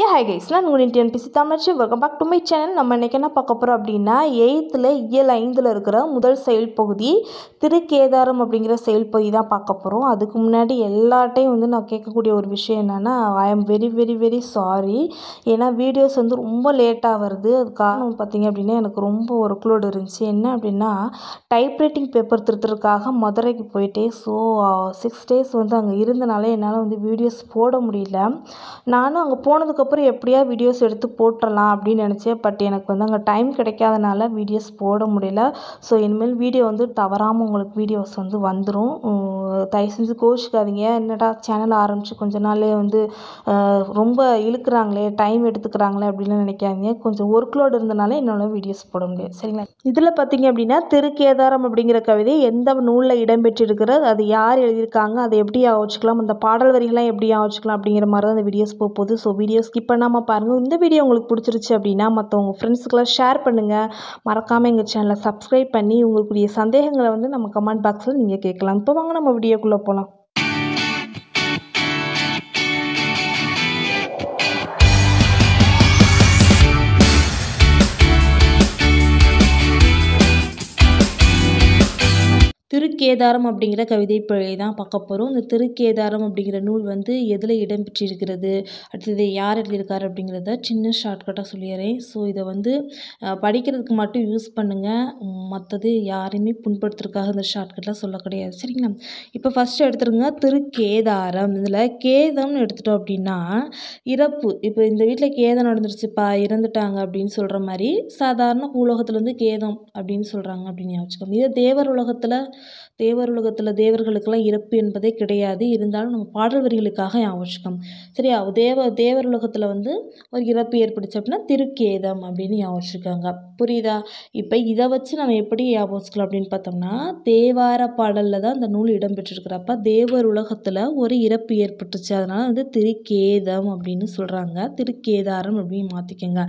ஏ hi கைஸ்லாம் உங்கள் Indian பிசி தமிழ்ச்சி welcome back to my channel நம்ம இன்றைக்கி என்ன பார்க்க போகிறோம் அப்படின்னா எயித்தில் இயல் ஐந்தில் இருக்கிற முதல் செயல் பகுதி திருக்கேதாரம் அப்படிங்கிற செயல் பகுதி தான் பார்க்க போகிறோம் அதுக்கு முன்னாடி எல்லாட்டையும் வந்து நான் கேட்கக்கூடிய ஒரு விஷயம் என்னென்னா I am very very very sorry ஏன்னா வீடியோஸ் வந்து ரொம்ப லேட்டாக வருது அது காரணம் பார்த்திங்க அப்படின்னா எனக்கு ரொம்ப ஒர்க்லோடு இருந்துச்சு என்ன அப்படின்னா டைப்ரைட்டிங் பேப்பர் திருத்துறதுக்காக மதுரைக்கு போயிட்டே ஸோ சிக்ஸ் டேஸ் uh, வந்து அங்கே இருந்தனால என்னால் வந்து வீடியோஸ் போட முடியல நானும் அங்கே போனதுக்கு அதுக்கப்புறம் எப்படியா வீடியோஸ் எடுத்து போட்டுடலாம் அப்படின்னு நினச்சேன் பட் எனக்கு வந்து அங்கே டைம் கிடைக்காதனால வீடியோஸ் போட முடியல ஸோ இனிமேல் வீடியோ வந்து தவறாமல் உங்களுக்கு வீடியோஸ் வந்து வந்துடும் தயவு செஞ்சு கோச்சிக்காதீங்க என்னடா சேனல் ஆரம்பித்து கொஞ்ச நாள்லேயே வந்து ரொம்ப இழுக்கிறாங்களே டைம் எடுத்துக்கிறாங்களே அப்படின்லாம் நினைக்காதீங்க கொஞ்சம் ஒர்க்லோடு இருந்தனாலே இருந்தனால என்னால் வீடியோஸ் போட முடியாது சரிங்களா இதில் பார்த்தீங்க அப்படின்னா திருக்கேதாரம் அப்படிங்கிற கவிதை எந்த நூலில் இடம்பெற்றிருக்கிறது அது யார் எழுதியிருக்காங்க அதை எப்படி ஆவச்சுக்கலாம் அந்த பாடல் வரிகள்லாம் எப்படி ஆவச்சுக்கலாம் அப்படிங்கிற மாதிரி தான் அந்த வீடியோஸ் போக போகுது ஸோ வீடியோ ஸ்கிப் பண்ணாமல் பாருங்கள் இந்த வீடியோ உங்களுக்கு பிடிச்சிருச்சு அப்படின்னா மற்றவங்க ஃப்ரெண்ட்ஸுக்கெல்லாம் ஷேர் பண்ணுங்கள் மறக்காமல் எங்கள் சேனலை சப்ஸ்கிரைப் பண்ணி உங்களுக்குரிய சந்தேகங்களை வந்து நம்ம கமெண்ட் பாக்ஸில் நீங்கள் கேட்கலாம் இப்போ வாங்க நம்ம அப்படியே போகலாம் திருக்கேதாரம் அப்படிங்கிற கவிதை தான் பார்க்க போகிறோம் இந்த திருக்கேதாரம் அப்படிங்கிற நூல் வந்து எதில் இடம்பெற்றிருக்கிறது அடுத்தது யார் இருக்கார் அப்படிங்கிறத சின்ன ஷார்ட்கட்டாக சொல்லிடுறேன் ஸோ இதை வந்து படிக்கிறதுக்கு மட்டும் யூஸ் பண்ணுங்கள் மற்றது யாரையுமே புண்படுத்துறதுக்காக இந்த ஷார்ட்கட்லாம் சொல்ல கிடையாது சரிங்களா இப்போ ஃபஸ்ட்டு எடுத்துருங்க திருக்கேதாரம் இதில் கேதம்னு எடுத்துட்டோம் அப்படின்னா இறப்பு இப்போ இந்த வீட்டில் கேதம் நடந்துருச்சுப்பா இறந்துட்டாங்க அப்படின்னு சொல்கிற மாதிரி சாதாரண உலகத்தில் கேதம் அப்படின்னு சொல்கிறாங்க அப்படின்னு யோசிச்சுக்கோங்க இதே தேவர் உலகத்தில் தேவர் உலகத்தில் தேவர்களுக்கெல்லாம் இறப்பு என்பதே கிடையாது இருந்தாலும் நம்ம பாடல் வரிகளுக்காக ஞாபகம் சரியா தேவ உலகத்தில் வந்து ஒரு இறப்பு ஏற்பட்டுச்சு அப்படின்னா திருக்கேதம் அப்படின்னு ஞாபகம் புரியுதா இப்போ இதை வச்சு நம்ம எப்படி ஞாபகம் அப்படின்னு பார்த்தோம்னா தேவார பாடலில் தான் இந்த நூல் இடம்பெற்றிருக்கிறப்ப தேவர் உலகத்தில் ஒரு இறப்பு ஏற்பட்டுச்சு அதனால் வந்து திருக்கேதம் அப்படின்னு சொல்கிறாங்க திருக்கேதாரம் அப்படின்னு மாற்றிக்கோங்க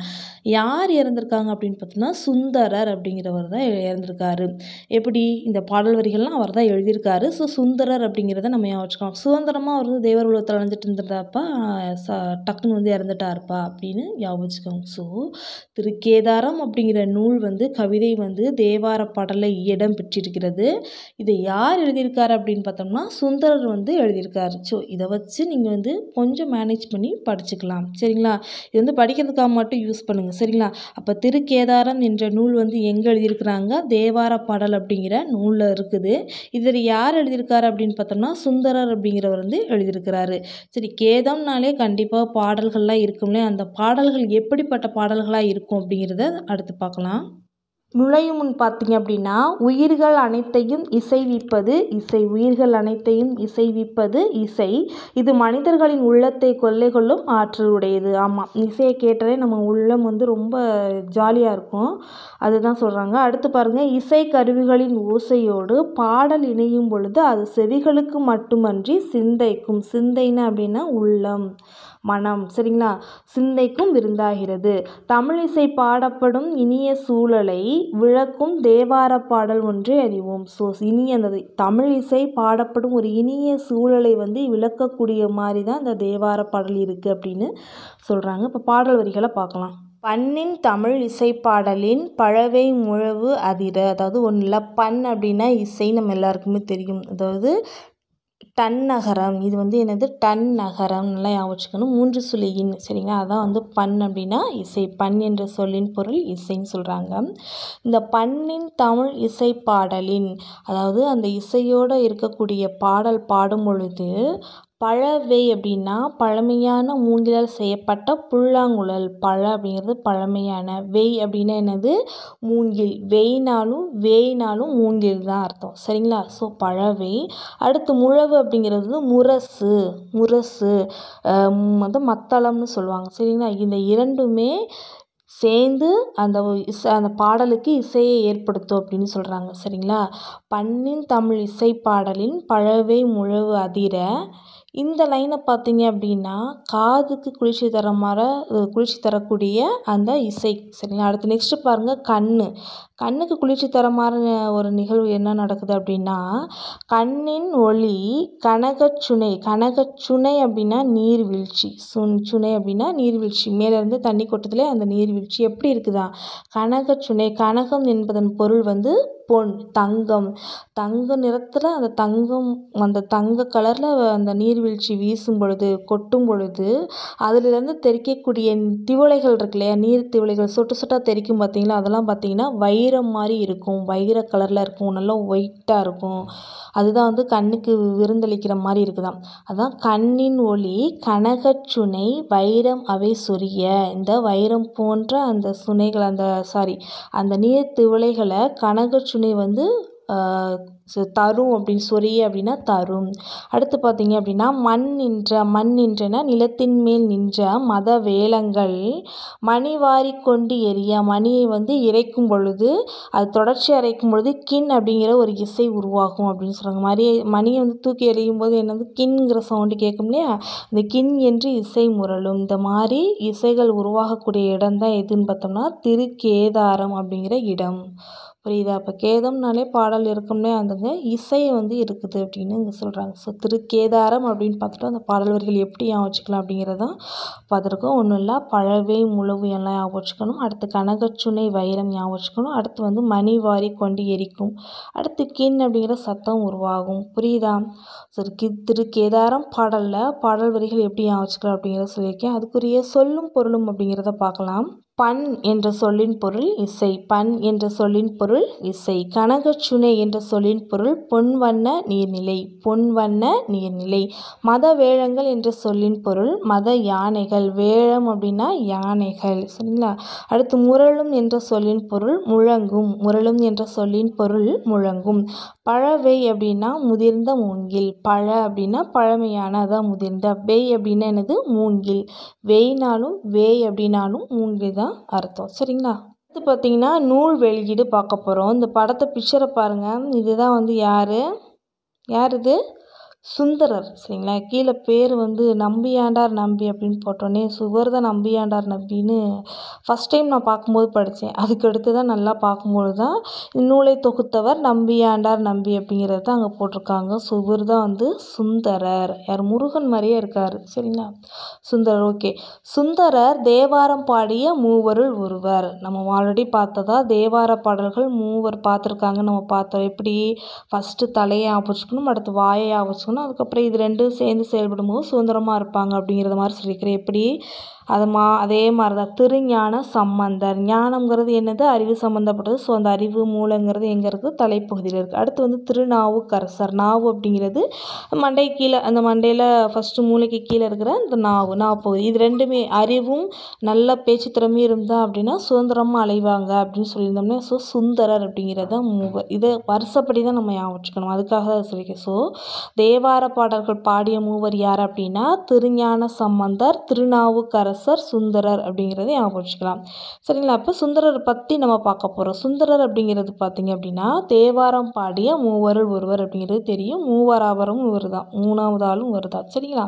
யார் இறந்துருக்காங்க அப்படின்னு பார்த்தோம்னா சுந்தரர் அப்படிங்கிறவர் தான் இறந்துருக்காரு எப்படி இந்த பாடல் வரிகள்லாம் அவர் தான் எழுதியிருக்காரு ஸோ சுந்தரர் அப்படிங்கிறத நம்ம ஞாபகம் சுதந்திரமாக அவர் வந்து தேவர் உலகத்தில் அழைஞ்சிட்டு இருந்திருந்தாப்பா ச டக்குன்னு வந்து இறந்துட்டாருப்பா அப்படின்னு ஞாபகம் வச்சுக்கோங்க ஸோ திருக்கேதாரம் அப்படிங்கிற நூல் வந்து கவிதை வந்து தேவார பாடலை இடம் பெற்றிருக்கிறது இதை யார் எழுதியிருக்காரு அப்படின்னு பார்த்தோம்னா சுந்தரர் வந்து எழுதியிருக்காரு ஸோ இதை வச்சு நீங்கள் வந்து கொஞ்சம் மேனேஜ் பண்ணி படிச்சுக்கலாம் சரிங்களா இது வந்து படிக்கிறதுக்காக மட்டும் யூஸ் பண்ணுங்கள் சரிங்களா அப்போ திருக்கேதாரம் என்ற நூல் வந்து எங்கே எழுதியிருக்கிறாங்க தேவார பாடல் அப்படிங்கிற நூலில் இருக்குது இருக்குது இதில் யார் எழுதியிருக்காரு அப்படின்னு பார்த்தோம்னா சுந்தரர் அப்படிங்கிறவர் வந்து எழுதியிருக்கிறாரு சரி கேதம்னாலே கண்டிப்பாக பாடல்கள்லாம் இருக்கும்ல அந்த பாடல்கள் எப்படிப்பட்ட பாடல்களாக இருக்கும் அப்படிங்கிறத அடுத்து பார்க்கலாம் நுழையும் முன் பார்த்தீங்க அப்படின்னா உயிர்கள் அனைத்தையும் இசைவிப்பது இசை உயிர்கள் அனைத்தையும் இசைவிப்பது இசை இது மனிதர்களின் உள்ளத்தை கொள்ளை கொள்ளும் ஆற்றல் உடையது ஆமாம் இசையை கேட்டாலே நம்ம உள்ளம் வந்து ரொம்ப ஜாலியாக இருக்கும் அதுதான் சொல்கிறாங்க அடுத்து பாருங்கள் இசை கருவிகளின் ஓசையோடு பாடல் இணையும் பொழுது அது செவிகளுக்கு மட்டுமன்றி சிந்தைக்கும் சிந்தைன்னா அப்படின்னா உள்ளம் மனம் சரிங்களா சிந்தைக்கும் விருந்தாகிறது தமிழிசை பாடப்படும் இனிய சூழலை விளக்கும் தேவார பாடல் ஒன்றை அறிவோம் ஸோ இனிய அந்த தமிழிசை பாடப்படும் ஒரு இனிய சூழலை வந்து விளக்கக்கூடிய மாதிரி தான் இந்த தேவார பாடல் இருக்குது அப்படின்னு சொல்கிறாங்க இப்போ பாடல் வரிகளை பார்க்கலாம் பண்ணின் தமிழ் இசை பாடலின் பழவை முழவு அதிர அதாவது ஒன்றில் பண் அப்படின்னா இசை நம்ம எல்லாருக்குமே தெரியும் அதாவது டன் நகரம் இது வந்து என்னது டன் நகரம் நல்லா யாபம் வச்சுக்கணும் மூன்று சுழி இன் சரிங்களா அதான் வந்து பண் அப்படின்னா இசை பண் என்ற சொல்லின் பொருள் இசைன்னு சொல்கிறாங்க இந்த பண்ணின் தமிழ் இசை பாடலின் அதாவது அந்த இசையோடு இருக்கக்கூடிய பாடல் பாடும் பொழுது பழவை அப்படின்னா பழமையான மூங்கிலால் செய்யப்பட்ட புல்லாங்குழல் பழ அப்படிங்கிறது பழமையான வெய் அப்படின்னா என்னது மூங்கில் வெய்னாலும் வேய்னாலும் மூங்கில் தான் அர்த்தம் சரிங்களா ஸோ பழவை அடுத்து முழவு அப்படிங்கிறது முரசு முரசு வந்து மத்தளம்னு சொல்லுவாங்க சரிங்களா இந்த இரண்டுமே சேர்ந்து அந்த இச அந்த பாடலுக்கு இசையை ஏற்படுத்தும் அப்படின்னு சொல்கிறாங்க சரிங்களா பண்ணின் தமிழ் இசை பாடலின் பழவை முழவு அதிர இந்த லைனை பார்த்தீங்க அப்படின்னா காதுக்கு குளிர்ச்சி தர மாதிரி குளிர்ச்சி தரக்கூடிய அந்த இசை சரிங்களா அடுத்து நெக்ஸ்ட்டு பாருங்கள் கண் கண்ணுக்கு குளிர்ச்சி தர மாதிரி ஒரு நிகழ்வு என்ன நடக்குது அப்படின்னா கண்ணின் ஒளி கனகச்சுனை கனகச்சுனை அப்படின்னா நீர்வீழ்ச்சி சுன் சுனை அப்படின்னா நீர்வீழ்ச்சி மேலேருந்து தண்ணி கொட்டுதிலே அந்த நீர்வீழ்ச்சி எப்படி இருக்குதா கனகச்சுனை கனகம் என்பதன் பொருள் வந்து பொன் தங்கம் தங்க நிறத்தில் அந்த தங்கம் அந்த தங்க கலரில் அந்த நீர்வீழ்ச்சி வீசும் பொழுது கொட்டும் பொழுது அதிலிருந்து தெறிக்கக்கூடிய திவளைகள் இருக்கு இல்லையா நீர் திவளைகள் சொட்டு சொட்டாக தெறிக்கும் பார்த்தீங்களா அதெல்லாம் பார்த்தீங்கன்னா வயிறு வைரம் மாதிரி இருக்கும் வைர கலரில் இருக்கும் நல்லா ஒயிட்டாக இருக்கும் அதுதான் வந்து கண்ணுக்கு விருந்தளிக்கிற மாதிரி இருக்குதாம் அதுதான் கண்ணின் ஒளி கனகச்சுனை வைரம் அவை சொரிய இந்த வைரம் போன்ற அந்த சுனைகள் அந்த சாரி அந்த நீர் திவளைகளை கனகச்சுனை வந்து தரும் அப்படின்னு சொறி அப்படின்னா தரும் அடுத்து பார்த்தீங்க அப்படின்னா மண் நின்ற மண் நின்றன நிலத்தின் மேல் நின்ற மத வேளங்கள் மணி வாரி கொண்டு எரிய மணியை வந்து இறைக்கும் பொழுது அது தொடர்ச்சி அரைக்கும் பொழுது கின் அப்படிங்கிற ஒரு இசை உருவாகும் அப்படின்னு சொல்கிறாங்க மரிய மணியை வந்து தூக்கி எறியும் போது என்னது கின்ங்கிற சவுண்டு கேட்கும் இல்லையா இந்த கின் என்று இசை முரளும் இந்த மாதிரி இசைகள் உருவாகக்கூடிய இடம் தான் எதுன்னு பார்த்தோம்னா திருக்கேதாரம் அப்படிங்கிற இடம் புரியுதா அப்போ கேதம்னாலே பாடல் இருக்கும்னே அந்தங்க இசை வந்து இருக்குது அப்படின்னு இங்கே சொல்கிறாங்க ஸோ திருக்கேதாரம் அப்படின்னு பார்த்துட்டு அந்த பாடல் வரிகள் எப்படி ஞாபகம் வச்சுக்கலாம் அப்படிங்கிறதும் பார்த்துருக்கோம் ஒன்றும் இல்லை பழவை முழவு எல்லாம் ஞாபகம் வச்சுக்கணும் அடுத்து கனகச்சுனை வைரம் ஞாபகம் வச்சுக்கணும் அடுத்து வந்து மணி வாரி கொண்டு எரிக்கும் அடுத்து கின் அப்படிங்கிற சத்தம் உருவாகும் புரியுதா ஸோ கி திருக்கேதாரம் பாடலில் பாடல் வரிகள் எப்படி ஞாபகம் வச்சுக்கலாம் அப்படிங்கிறத சொல்லியிருக்கேன் அதுக்குரிய சொல்லும் பொருளும் அப்படிங்கிறத பார்க்கலாம் பண் என்ற சொல்லின் பொருள் இசை பண் என்ற சொல்லின் பொருள் இசை கனகச்சுனை என்ற சொல்லின் பொருள் பொன் வண்ண நீர்நிலை பொன் வண்ண நீர்நிலை மத வேழங்கள் என்ற சொல்லின் பொருள் மத யானைகள் வேழம் அப்படின்னா யானைகள் சரிங்களா அடுத்து முரளும் என்ற சொல்லின் பொருள் முழங்கும் முரளும் என்ற சொல்லின் பொருள் முழங்கும் பழவை அப்படின்னா முதிர்ந்த மூங்கில் பழ அப்படின்னா பழமையான அதான் முதிர்ந்த வெய் அப்படின்னா எனது மூங்கில் வெய்னாலும் வேய் அப்படின்னாலும் மூங்கில் தான் அப்படின்னு அர்த்தம் சரிங்களா அடுத்து பார்த்தீங்கன்னா நூல் வெளியீடு பார்க்க போகிறோம் இந்த படத்தை பிக்சரை பாருங்கள் இதுதான் வந்து யார் யார் இது சுந்தரர் சரிங்களா கீழே பேர் வந்து நம்பியாண்டார் நம்பி அப்படின்னு போட்டோடனே சுகர்த நம்பியாண்டார் நம்பின்னு ஃபஸ்ட் டைம் நான் பார்க்கும்போது படித்தேன் அதுக்கடுத்து தான் நல்லா பார்க்கும்பொழுது தான் இந்நூலை தொகுத்தவர் நம்பியாண்டார் நம்பி அப்படிங்கிறது தான் அங்கே போட்டிருக்காங்க சுகர்த வந்து சுந்தரர் யார் முருகன் மாதிரியே இருக்கார் சரிங்களா சுந்தரர் ஓகே சுந்தரர் தேவாரம் பாடிய மூவருள் ஒருவர் நம்ம ஆல்ரெடி பார்த்ததா தேவார பாடல்கள் மூவர் பார்த்துருக்காங்க நம்ம பார்த்தோம் எப்படி ஃபஸ்ட்டு தலையை ஆபிச்சுக்கணும் அடுத்து வாயை ஆபிச்சுக்கணும் இருக்கணும் அதுக்கப்புறம் இது ரெண்டும் சேர்ந்து செயல்படும் போது சுதந்திரமாக இருப்பாங்க அப்படிங்கிறத மாதிரி சொல்லியிருக்கிறேன் எப்படி அது மா அதே மாதிரி தான் திருஞான சம்பந்தர் ஞானம்ங்கிறது என்னது அறிவு சம்மந்தப்பட்டது ஸோ அந்த அறிவு மூலங்கிறது எங்கே இருக்குது தலைப்பகுதியில் இருக்குது அடுத்து வந்து திருநாவுக்கரசர் நாவு அப்படிங்கிறது மண்டை கீழே அந்த மண்டையில் ஃபஸ்ட்டு மூளைக்கு கீழே இருக்கிற அந்த நாவு பகுதி இது ரெண்டுமே அறிவும் நல்ல பேச்சு திறமையும் இருந்தால் அப்படின்னா சுதந்திரமாக அலைவாங்க அப்படின்னு சொல்லியிருந்தோம்னா ஸோ சுந்தரர் அப்படிங்கிறது தான் மூவர் இதை வருஷப்படி தான் நம்ம ஞாபகம் வச்சுக்கணும் அதுக்காக தான் ஸோ தேவார பாடல்கள் பாடிய மூவர் யார் அப்படின்னா திருஞான சம்பந்தர் திருநாவுக்கரசர் அரசர் சுந்தரர் அப்படிங்கிறத ஞாபகம் வச்சுக்கலாம் சரிங்களா அப்போ சுந்தரர் பற்றி நம்ம பார்க்க போகிறோம் சுந்தரர் அப்படிங்கிறது பார்த்திங்க அப்படின்னா தேவாரம் பாடிய மூவரில் ஒருவர் அப்படிங்கிறது தெரியும் மூவராவரும் இவர் தான் மூணாவது ஆளும் இவர் தான் சரிங்களா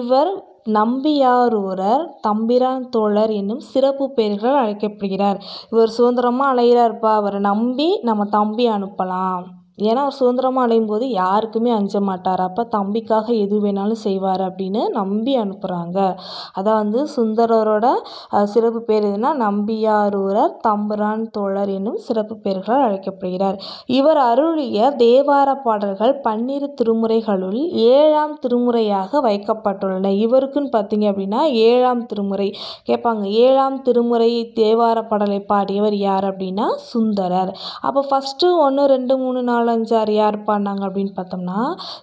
இவர் நம்பியாரூரர் தம்பிரான் தோழர் என்னும் சிறப்பு பெயர்கள் அழைக்கப்படுகிறார் இவர் சுதந்திரமாக அலைகிறார்ப்பா அவரை நம்பி நம்ம தம்பி அனுப்பலாம் ஏன்னா அவர் சுதந்திரமாக அடையும் போது யாருக்குமே அஞ்ச மாட்டார் அப்போ தம்பிக்காக எது வேணாலும் செய்வார் அப்படின்னு நம்பி அனுப்புகிறாங்க அதான் வந்து சுந்தரரோட சிறப்பு பேர் எதுனா நம்பியாரூரர் தம்புரான் தோழர் என்னும் சிறப்பு பெயர்களால் அழைக்கப்படுகிறார் இவர் அருளிய தேவார பாடல்கள் பன்னிரு திருமுறைகளுள் ஏழாம் திருமுறையாக வைக்கப்பட்டுள்ளன இவருக்குன்னு பார்த்தீங்க அப்படின்னா ஏழாம் திருமுறை கேட்பாங்க ஏழாம் திருமுறை தேவார பாடலை பாடியவர் யார் அப்படின்னா சுந்தரர் அப்போ ஃபஸ்ட்டு ஒன்று ரெண்டு மூணு நாலு நாலஞ்சாறு யார் பாடினாங்க அப்படின்னு பார்த்தோம்னா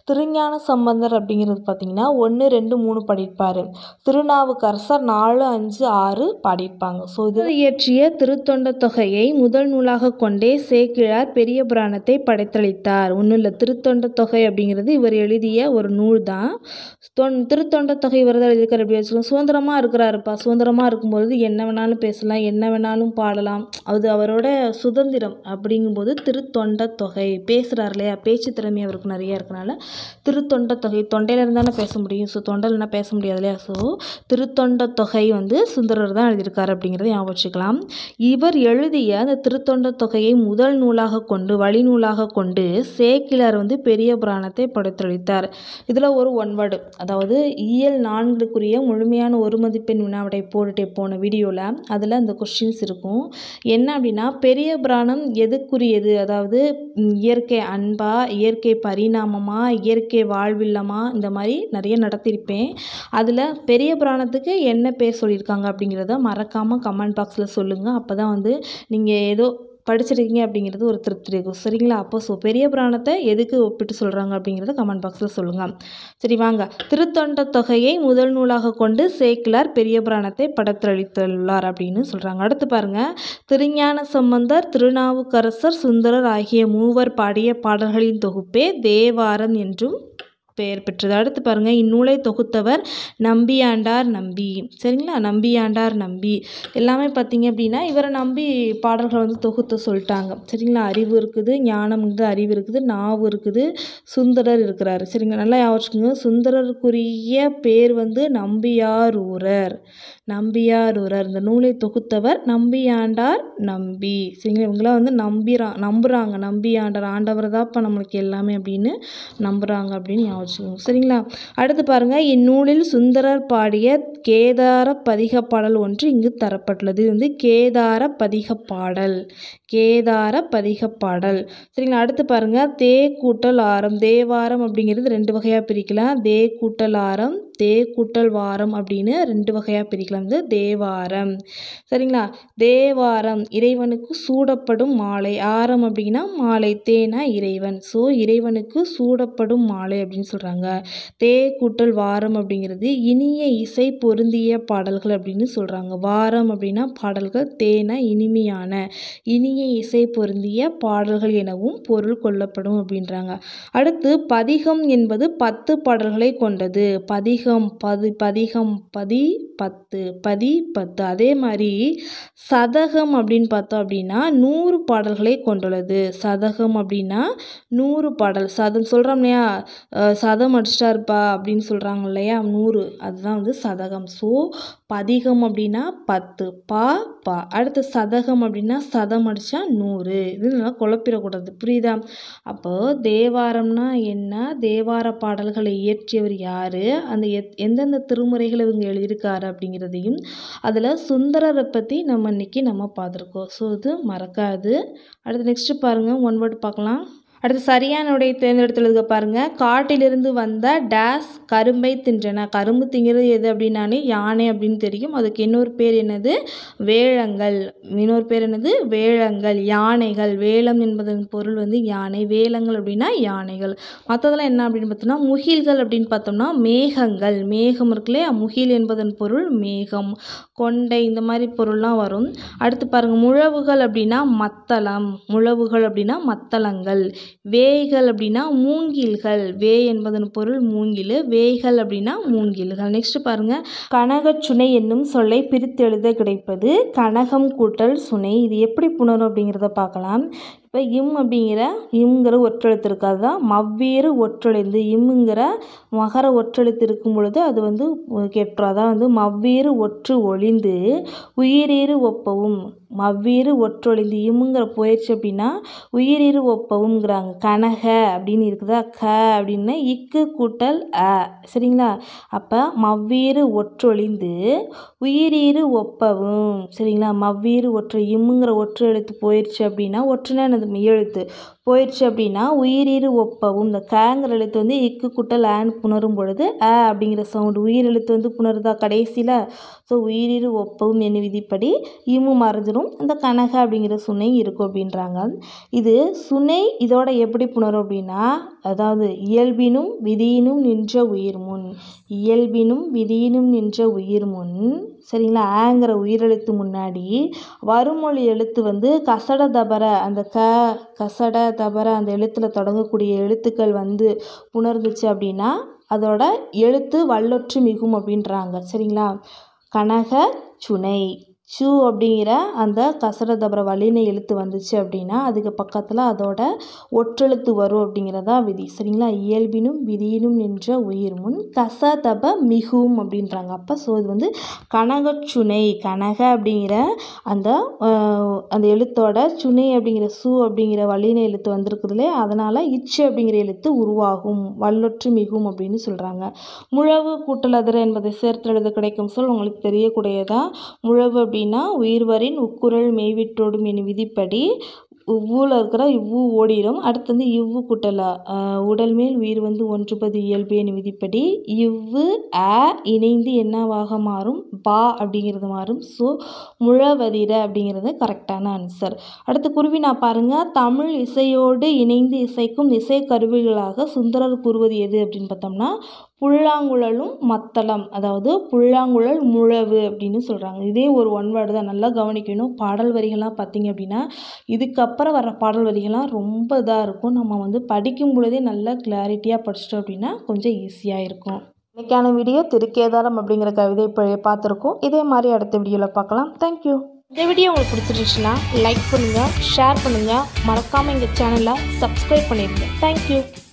திருஞான சம்பந்தர் அப்படிங்கிறது பார்த்திங்கன்னா ஒன்று ரெண்டு மூணு படிப்பார் திருநாவுக்கரசர் நாலு அஞ்சு ஆறு படிப்பாங்க ஸோ இது இயற்றிய திருத்தொண்ட தொகையை முதல் நூலாக கொண்டே சேக்கிழார் பெரிய புராணத்தை படைத்தளித்தார் ஒன்றும் இல்லை திருத்தொண்ட தொகை அப்படிங்கிறது இவர் எழுதிய ஒரு நூல் தான் திருத்தொண்ட தொகை இவர் தான் எழுதியிருக்கார் எப்படி வச்சுக்கோங்க சுதந்திரமாக இருக்கிறாருப்பா சுதந்திரமாக இருக்கும்போது என்ன வேணாலும் பேசலாம் என்ன வேணாலும் பாடலாம் அது அவரோட சுதந்திரம் அப்படிங்கும்போது திருத்தொண்ட தொகை பேசுகிறார் இல்லையா பேச்சு திறமை அவருக்கு நிறையா இருக்கனால திருத்தொண்ட தொகை தொண்டையிலேருந்து பேச முடியும் ஸோ தொண்டையிலனா பேச முடியாது இல்லையா ஸோ திருத்தொண்ட தொகை வந்து சுந்தரர் தான் எழுதியிருக்கார் அப்படிங்கிறத ஞாபகம் வச்சுக்கலாம் இவர் எழுதிய அந்த திருத்தொண்ட தொகையை முதல் நூலாக கொண்டு வழி நூலாக கொண்டு சேக்கிலார் வந்து பெரிய புராணத்தை படைத்தளித்தார் இதில் ஒரு ஒன்வர்டு அதாவது இயல் நான்குக்குரிய முழுமையான ஒரு மதிப்பெண் வினாவிடை போட்டுட்டே போன வீடியோவில் அதில் அந்த கொஷின்ஸ் இருக்கும் என்ன அப்படின்னா பெரிய புராணம் எதுக்குரியது அதாவது இயற்கை இயற்கை அன்பாக இயற்கை பரிணாமமாக இயற்கை வாழ்வில்லமாக இந்த மாதிரி நிறைய நடத்தியிருப்பேன் அதில் பெரிய புராணத்துக்கு என்ன பேர் சொல்லியிருக்காங்க அப்படிங்கிறத மறக்காமல் கமெண்ட் பாக்ஸில் சொல்லுங்கள் அப்போ தான் வந்து நீங்கள் ஏதோ படிச்சிருக்கீங்க அப்படிங்கிறது ஒரு திருப்தி இருக்கும் சரிங்களா அப்போ ஸோ பெரிய புராணத்தை எதுக்கு ஒப்பிட்டு சொல்கிறாங்க அப்படிங்கிறத கமெண்ட் பாக்ஸில் சொல்லுங்கள் சரி வாங்க திருத்தொண்ட தொகையை முதல் நூலாக கொண்டு சேக்கிலார் பெரிய புராணத்தை படத்தளித்துள்ளார் அப்படின்னு சொல்கிறாங்க அடுத்து பாருங்கள் திருஞான சம்பந்தர் திருநாவுக்கரசர் சுந்தரர் ஆகிய மூவர் பாடிய பாடல்களின் தொகுப்பே தேவாரன் என்றும் பெயர் பெற்றது அடுத்து பாருங்கள் இந்நூலை தொகுத்தவர் நம்பியாண்டார் நம்பி சரிங்களா நம்பியாண்டார் நம்பி எல்லாமே பார்த்தீங்க அப்படின்னா இவரை நம்பி பாடல்களை வந்து தொகுத்து சொல்லிட்டாங்க சரிங்களா அறிவு இருக்குது ஞானம் அறிவு இருக்குது நாவு இருக்குது சுந்தரர் இருக்கிறார் சரிங்களா நல்லா யாவச்சுக்கோங்க சுந்தரருக்குரிய பேர் வந்து நம்பியார் நம்பியார் ஊரர் இந்த நூலை தொகுத்தவர் நம்பியாண்டார் நம்பி சரிங்களா இவங்களாம் வந்து நம்பிரா நம்புகிறாங்க நம்பியாண்டார் ஆண்டவர் தான் இப்போ நம்மளுக்கு எல்லாமே அப்படின்னு நம்புகிறாங்க அப்படின்னு வச்சுக்கோங்க சரிங்களா அடுத்து பாருங்கள் இந்நூலில் சுந்தரர் பாடிய கேதார பதிக பாடல் ஒன்று இங்கு தரப்பட்டுள்ளது இது வந்து கேதார பதிக பாடல் கேதார பதிக பாடல் சரிங்களா அடுத்து பாருங்கள் தே கூட்டல் ஆரம் தேவாரம் அப்படிங்கிறது ரெண்டு வகையாக பிரிக்கலாம் தே கூட்டல் ஆரம் தே கூட்டல் வாரம் அப்படின்னு ரெண்டு வகையாக பிரிக்கலாம் வந்து தேவாரம் சரிங்களா தேவாரம் இறைவனுக்கு சூடப்படும் மாலை ஆரம் அப்படின்னா மாலை தேனா இறைவன் ஸோ இறைவனுக்கு சூடப்படும் மாலை அப்படின்னு சொல்கிறாங்க தே கூட்டல் வாரம் அப்படிங்கிறது இனிய இசை பொருந்திய பாடல்கள் அப்படின்னு சொல்கிறாங்க வாரம் அப்படின்னா பாடல்கள் தேனா இனிமையான இனி இனிய இசை பொருந்திய பாடல்கள் எனவும் பொருள் கொள்ளப்படும் அப்படின்றாங்க அடுத்து பதிகம் என்பது பத்து பாடல்களை கொண்டது பதிகம் பதி பதிகம் பதி பத்து பதி பத்து அதே மாதிரி சதகம் அப்படின்னு பார்த்தோம் அப்படின்னா நூறு பாடல்களை கொண்டுள்ளது சதகம் அப்படின்னா நூறு பாடல் சதம் சொல்கிறோம் இல்லையா சதம் அடிச்சிட்டா இருப்பா அப்படின்னு சொல்கிறாங்க இல்லையா நூறு அதுதான் வந்து சதகம் ஸோ பதிகம் அப்படின்னா பத்து பா பா அடுத்து சதகம் அப்படின்னா சதம் அடித்தா நூறு இது நல்லா குழப்பிடக்கூடாது புரியுதா அப்போது தேவாரம்னா என்ன தேவார பாடல்களை இயற்றியவர் யார் அந்த எத் எந்தெந்த திருமுறைகளை இவங்க எழுதியிருக்காரு அப்படிங்கிறதையும் அதில் சுந்தரரை பற்றி நம்ம இன்றைக்கி நம்ம பார்த்துருக்கோம் ஸோ இது மறக்காது அடுத்து நெக்ஸ்ட்டு பாருங்கள் ஒன் வேர்டு பார்க்கலாம் அடுத்து சரியான உடைய தேர்ந்தெடுத்துள்ளதுக்கு பாருங்கள் காட்டிலிருந்து வந்த டேஸ் கரும்பை தின்றன கரும்பு திங்கிறது எது அப்படின்னாலே யானை அப்படின்னு தெரியும் அதுக்கு இன்னொரு பேர் என்னது வேளங்கள் இன்னொரு பேர் என்னது வேளங்கள் யானைகள் வேலம் என்பதன் பொருள் வந்து யானை வேலங்கள் அப்படின்னா யானைகள் மற்றதெல்லாம் என்ன அப்படின்னு பார்த்தோம்னா முகில்கள் அப்படின்னு பார்த்தோம்னா மேகங்கள் மேகம் இருக்குல்லையா முகில் என்பதன் பொருள் மேகம் கொண்டை இந்த மாதிரி பொருள்லாம் வரும் அடுத்து பாருங்கள் முழவுகள் அப்படின்னா மத்தளம் முழவுகள் அப்படின்னா மத்தளங்கள் வேய்கள் அப்படின்னா மூங்கில்கள் வே என்பதன் பொருள் மூங்கில் வேய்கள் அப்படின்னா மூங்கில்கள் நெக்ஸ்ட் பாருங்கள் கனகச்சுனை என்னும் சொல்லை பிரித்தெழுத கிடைப்பது கனகம் கூட்டல் சுனை இது எப்படி புணரும் அப்படிங்கிறத பார்க்கலாம் இப்போ இம் அப்படிங்கிற இம்ங்கிற ஒற்றெழுத்து இருக்காது தான் மவ்வேறு ஒற்றெழுந்து இம்முங்கிற மகர ஒற்றெழுத்து இருக்கும் பொழுது அது வந்து கெட்டுரும் அதான் வந்து மவ்வேறு ஒற்று ஒளிந்து உயிரேறு ஒப்பவும் மவ்வேறு ஒற்றொழிந்து இம்முங்கிற போயிடுச்சு அப்படின்னா உயிரிரு ஒப்பவும்ங்கிறாங்க கனக அப்படின்னு இருக்குதா க அப்படின்னா இக்கு கூட்டல் அ சரிங்களா அப்போ மவ்வேறு ஒற்றொழிந்து உயிரிரு ஒப்பவும் சரிங்களா மவ்வேறு ஒற்று இம்முங்கிற ஒற்று எழுத்து போயிடுச்சு அப்படின்னா ஒற்றுனா என்னது மெய்யெழுத்து போயிடுச்சு அப்படின்னா உயிரீர் ஒப்பவும் இந்த கேங்கிற எழுத்து வந்து இக்கு குட்டல் ஆன் புணரும் பொழுது அ அப்படிங்கிற சவுண்டு உயிர் எழுத்து வந்து புணருதா கடைசியில் ஸோ உயிரீர் ஒப்பவும் என்ன விதிப்படி இமு மறைஞ்சிரும் இந்த கனக அப்படிங்கிற சுனை இருக்கும் அப்படின்றாங்க இது சுனை இதோட எப்படி புணரும் அப்படின்னா அதாவது இயல்பினும் விதியினும் நின்ற உயிர் முன் இயல்பினும் விதியினும் நின்ற உயிர் முன் சரிங்களா ஆங்கிற உயிரெழுத்து முன்னாடி வருமொழி எழுத்து வந்து கசட தபர அந்த க கசட தவிர அந்த எழுத்தில் தொடங்கக்கூடிய எழுத்துக்கள் வந்து உணர்ந்துச்சு அப்படின்னா அதோட எழுத்து வல்லொற்று மிகும் அப்படின்றாங்க சரிங்களா கனக சுனை ஷூ அப்படிங்கிற அந்த கசட தபர வலின எழுத்து வந்துச்சு அப்படின்னா அதுக்கு பக்கத்தில் அதோட ஒற்றெழுத்து வரும் அப்படிங்கிறதா விதி சரிங்களா இயல்பினும் விதியினும் நின்ற உயிர் முன் கச தப மிகும் அப்படின்றாங்க அப்போ ஸோ இது வந்து கனகச்சுனை கனக அப்படிங்கிற அந்த அந்த எழுத்தோட சுனை அப்படிங்கிற ஷூ அப்படிங்கிற வலின எழுத்து வந்திருக்குதுலே அதனால் இச்சு அப்படிங்கிற எழுத்து உருவாகும் வல்லொற்று மிகும் அப்படின்னு சொல்கிறாங்க முழவு கூட்டலதர என்பதை சேர்த்து எழுத கிடைக்கும் சொல் உங்களுக்கு தெரியக்கூடியதான் முழவு அப்படின்னா உயிர்வரின் உக்குரல் மெய்விட்டோடும் என் விதிப்படி இவ்வுல இருக்கிற இவ்வு ஓடிடும் அடுத்து வந்து இவ்வு குட்டலா உடல் மேல் உயிர் வந்து ஒன்றுபது இயல்பு என விதிப்படி இவ்வு அ இணைந்து என்னவாக மாறும் பா அப்படிங்கிறது மாறும் ஸோ முழவதிர அப்படிங்கிறது கரெக்டான ஆன்சர் அடுத்து குருவி நான் பாருங்கள் தமிழ் இசையோடு இணைந்து இசைக்கும் இசை கருவிகளாக சுந்தரர் கூறுவது எது அப்படின்னு பார்த்தோம்னா புல்லாங்குழலும் மத்தளம் அதாவது புல்லாங்குழல் முழவு அப்படின்னு சொல்கிறாங்க இதே ஒரு ஒன் வேர்டு தான் நல்லா கவனிக்கணும் பாடல் வரிகள்லாம் பார்த்திங்க அப்படின்னா இதுக்கப்புறம் வர பாடல் வரிகள்லாம் ரொம்ப இதாக இருக்கும் நம்ம வந்து படிக்கும் பொழுதே நல்லா கிளாரிட்டியாக படிச்சிட்டோம் அப்படின்னா கொஞ்சம் ஈஸியாக இருக்கும் இன்றைக்கான வீடியோ திருக்கேதாரம் அப்படிங்கிற கவிதை இப்போ பார்த்துருக்கோம் இதே மாதிரி அடுத்த வீடியோவில் பார்க்கலாம் தேங்க்யூ இந்த வீடியோ உங்களுக்கு பிடிச்சிருந்துச்சுன்னா லைக் பண்ணுங்கள் ஷேர் பண்ணுங்கள் மறக்காமல் எங்கள் சேனலை சப்ஸ்கிரைப் பண்ணிடுங்க தேங்க்யூ